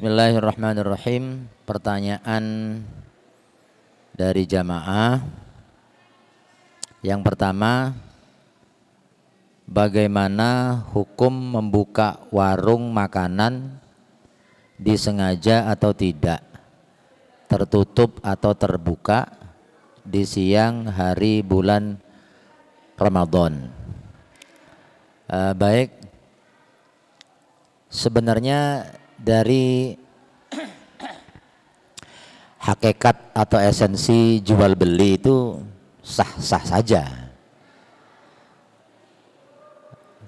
Bismillahirrahmanirrahim. Pertanyaan dari jamaah. Yang pertama, bagaimana hukum membuka warung makanan disengaja atau tidak? Tertutup atau terbuka di siang hari bulan Ramadan. Uh, baik, sebenarnya dari hakikat atau esensi jual beli itu sah-sah saja.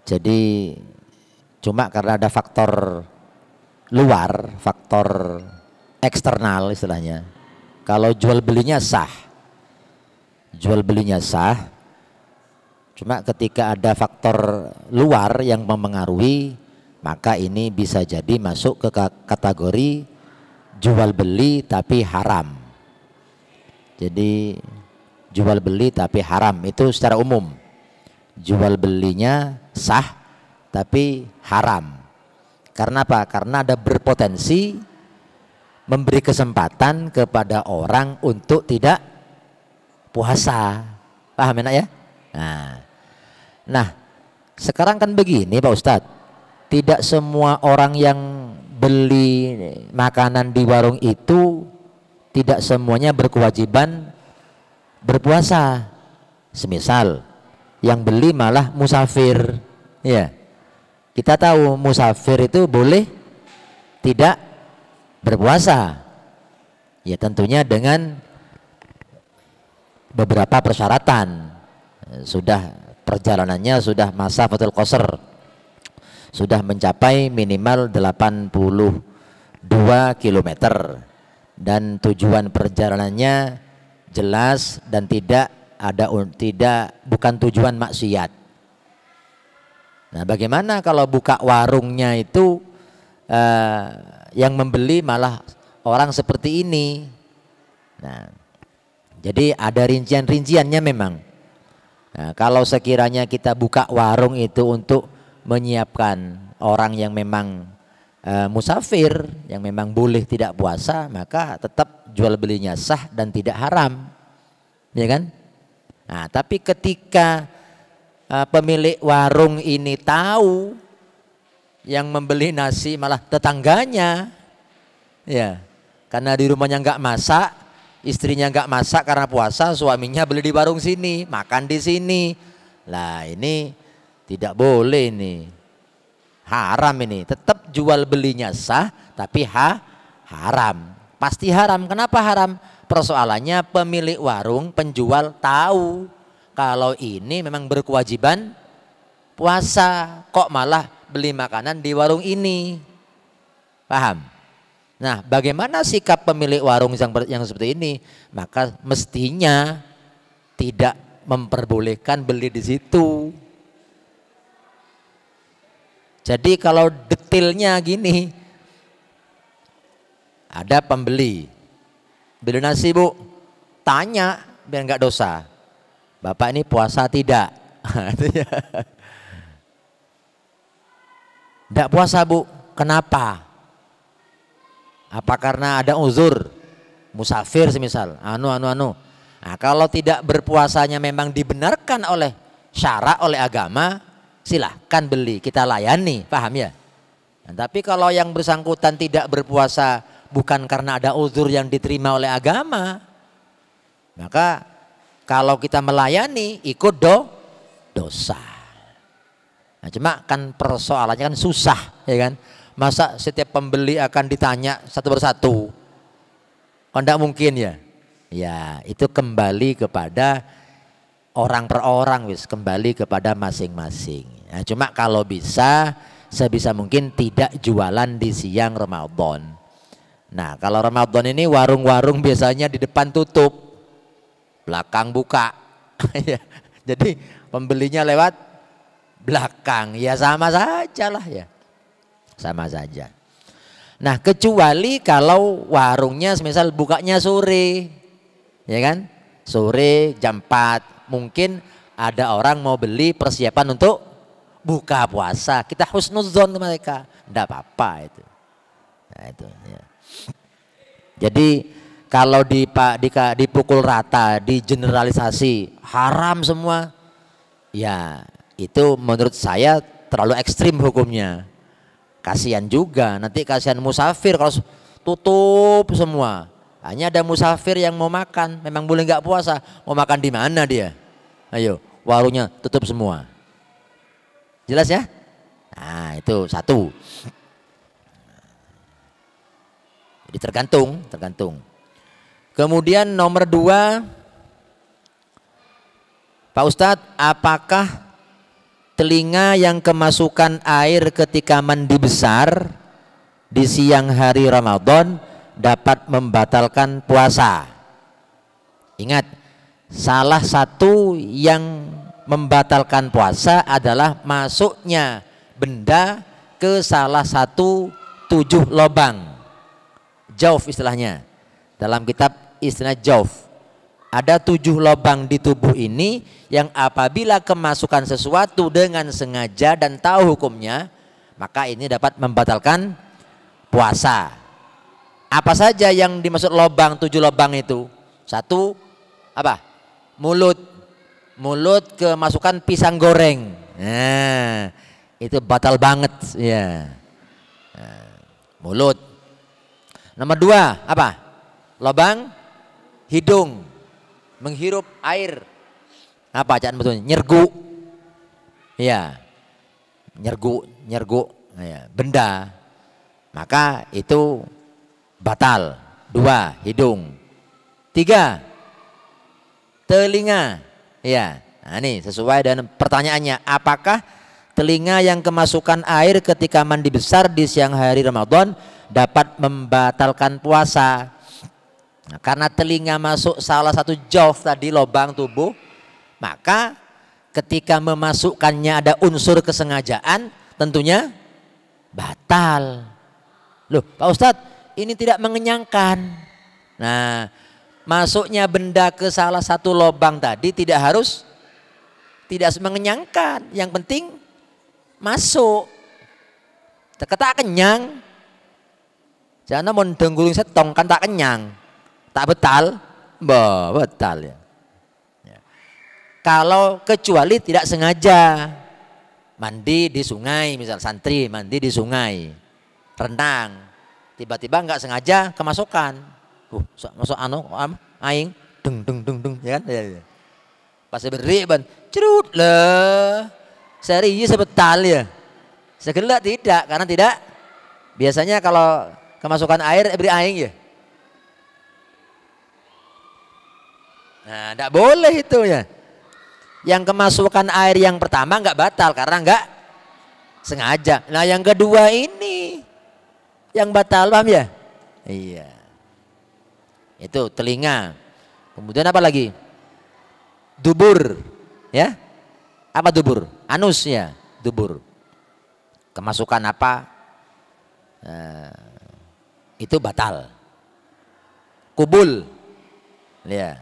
Jadi cuma karena ada faktor luar, faktor eksternal istilahnya. Kalau jual belinya sah, jual belinya sah. Cuma ketika ada faktor luar yang memengaruhi maka ini bisa jadi masuk ke kategori jual beli tapi haram. Jadi jual beli tapi haram itu secara umum. Jual belinya sah tapi haram. Karena apa? Karena ada berpotensi memberi kesempatan kepada orang untuk tidak puasa. Paham enak ya? Nah, nah sekarang kan begini Pak Ustadz tidak semua orang yang beli makanan di warung itu tidak semuanya berkewajiban berpuasa. Semisal yang beli malah musafir, ya. Kita tahu musafir itu boleh tidak berpuasa. Ya tentunya dengan beberapa persyaratan. Sudah perjalanannya sudah masa fatul qasr sudah mencapai minimal 82 km dan tujuan perjalanannya jelas dan tidak ada tidak bukan tujuan maksiat. Nah, bagaimana kalau buka warungnya itu eh, yang membeli malah orang seperti ini? Nah, jadi ada rincian-rinciannya memang. Nah, kalau sekiranya kita buka warung itu untuk menyiapkan orang yang memang e, musafir, yang memang boleh tidak puasa, maka tetap jual belinya sah dan tidak haram. Ya kan? Nah, tapi ketika e, pemilik warung ini tahu yang membeli nasi malah tetangganya, ya, karena di rumahnya nggak masak, istrinya nggak masak karena puasa, suaminya beli di warung sini, makan di sini. Lah ini tidak boleh ini. Haram ini. Tetap jual belinya sah tapi ha haram. Pasti haram. Kenapa haram? Persoalannya pemilik warung, penjual tahu kalau ini memang berkewajiban puasa. Kok malah beli makanan di warung ini? Paham? Nah, bagaimana sikap pemilik warung yang, yang seperti ini? Maka mestinya tidak memperbolehkan beli di situ. Jadi kalau detailnya gini, ada pembeli, beli nasi bu, tanya biar nggak dosa. Bapak ini puasa tidak? Tidak puasa bu, kenapa? Apa karena ada uzur? Musafir semisal, anu anu anu. Nah, kalau tidak berpuasanya memang dibenarkan oleh syarak oleh agama, silahkan beli, kita layani, paham ya? Nah, tapi kalau yang bersangkutan tidak berpuasa bukan karena ada uzur yang diterima oleh agama, maka kalau kita melayani ikut do, dosa. Nah, cuma kan persoalannya kan susah, ya kan? Masa setiap pembeli akan ditanya satu persatu? Kan tidak mungkin ya? Ya, itu kembali kepada orang per orang wis, kembali kepada masing-masing. Ya, cuma kalau bisa sebisa mungkin tidak jualan di siang Ramadan. Nah, kalau Ramadan ini warung-warung biasanya di depan tutup, belakang buka. Ya, jadi pembelinya lewat belakang. Ya sama saja lah ya. Sama saja. Nah, kecuali kalau warungnya misal bukanya sore. Ya kan? Sore jam 4 mungkin ada orang mau beli persiapan untuk buka puasa, kita husnuzon mereka, tidak apa-apa itu. Nah, itu ya. Jadi kalau pak di, dipukul rata, di generalisasi haram semua, ya itu menurut saya terlalu ekstrim hukumnya. Kasihan juga, nanti kasihan musafir kalau tutup semua. Hanya ada musafir yang mau makan, memang boleh nggak puasa, mau makan di mana dia? Ayo, warungnya tutup semua. Jelas ya? Nah, itu satu. Jadi tergantung, tergantung. Kemudian nomor dua, Pak Ustadz, apakah telinga yang kemasukan air ketika mandi besar di siang hari Ramadan dapat membatalkan puasa? Ingat, salah satu yang membatalkan puasa adalah masuknya benda ke salah satu tujuh lobang. Jauf istilahnya. Dalam kitab istilah jauf. Ada tujuh lobang di tubuh ini yang apabila kemasukan sesuatu dengan sengaja dan tahu hukumnya, maka ini dapat membatalkan puasa. Apa saja yang dimaksud lobang, tujuh lobang itu? Satu, apa? Mulut, mulut kemasukan pisang goreng. Nah, itu batal banget ya. Nah, mulut. Nomor dua apa? Lobang hidung menghirup air. Apa bacaan betul? Nyergu. Ya. Nyergu, nyergu. Ya. Benda. Maka itu batal. Dua, hidung. Tiga, telinga Ya, Nah, ini sesuai dengan pertanyaannya, apakah telinga yang kemasukan air ketika mandi besar di siang hari Ramadan dapat membatalkan puasa? Nah, karena telinga masuk salah satu jauh tadi lobang tubuh, maka ketika memasukkannya ada unsur kesengajaan, tentunya batal. Loh, Pak Ustadz, ini tidak mengenyangkan. Nah, masuknya benda ke salah satu lubang tadi tidak harus tidak mengenyangkan. Yang penting masuk. Kata kenyang. Jangan mau dengkulung setong kan tak kenyang. Tak betal. Bah, betal ya. ya. Kalau kecuali tidak sengaja mandi di sungai misal santri mandi di sungai renang tiba-tiba nggak sengaja kemasukan Huh, masuk anu am aing deng deng deng deng ya kan? Ya, ya. Pas beri ban cerut lah. Serius sebetal ya. segelak tidak karena tidak biasanya kalau kemasukan air beri aing ya. Nah, tidak boleh itu ya. Yang kemasukan air yang pertama nggak batal karena nggak sengaja. Nah, yang kedua ini yang batal paham ya? Iya. Itu telinga. Kemudian apa lagi? Dubur, ya. Apa dubur? anus ya, dubur. Kemasukan apa? Nah, itu batal. Kubul. Ya.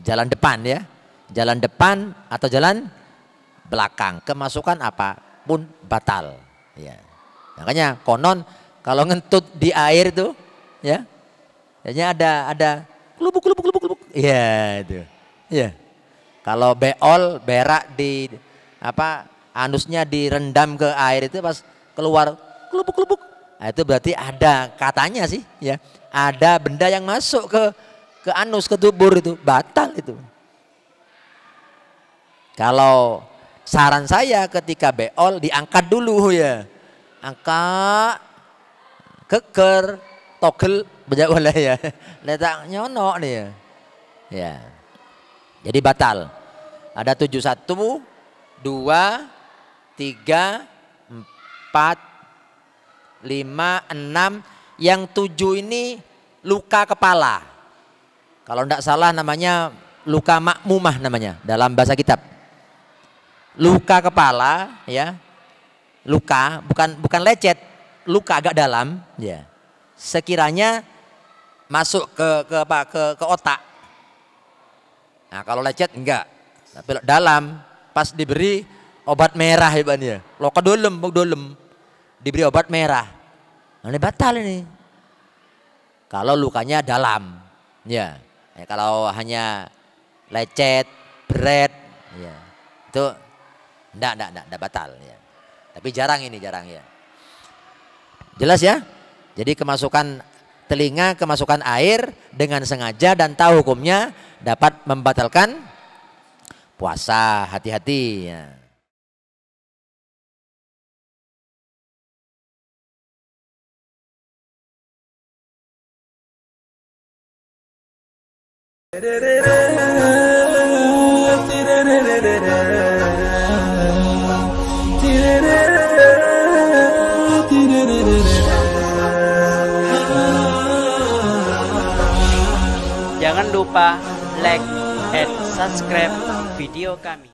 Jalan depan ya. Jalan depan atau jalan belakang. Kemasukan apa pun batal. Ya. Makanya konon kalau ngentut di air tuh ya Kayaknya ada ada kelubuk kelubuk kelubuk kelubuk. Iya itu. Iya. Kalau beol berak di apa anusnya direndam ke air itu pas keluar kelubuk kelubuk. Nah, itu berarti ada katanya sih ya ada benda yang masuk ke ke anus ke tubuh itu batal itu. Kalau saran saya ketika beol diangkat dulu ya. Angkat keker togel Bejak boleh ya. Letak nyono dia. Ya. Jadi batal. Ada tujuh satu, dua, tiga, empat, lima, enam. Yang tujuh ini luka kepala. Kalau tidak salah namanya luka makmumah namanya dalam bahasa kitab. Luka kepala ya. Luka bukan bukan lecet, luka agak dalam ya. Sekiranya masuk ke ke apa ke ke otak. Nah, kalau lecet enggak. Tapi dalam pas diberi obat merah ibannya. Ya, lo kedolem, dolem. Diberi obat merah. Nah, ini batal ini. Kalau lukanya dalam. Ya. ya kalau hanya lecet, beret, ya. Itu enggak enggak enggak, enggak batal ya. Tapi jarang ini, jarang ya. Jelas ya? Jadi kemasukan telinga kemasukan air dengan sengaja dan tahu hukumnya dapat membatalkan puasa. Hati-hati. Ya. Da da da da da da da da da Jangan lupa like and subscribe video kami.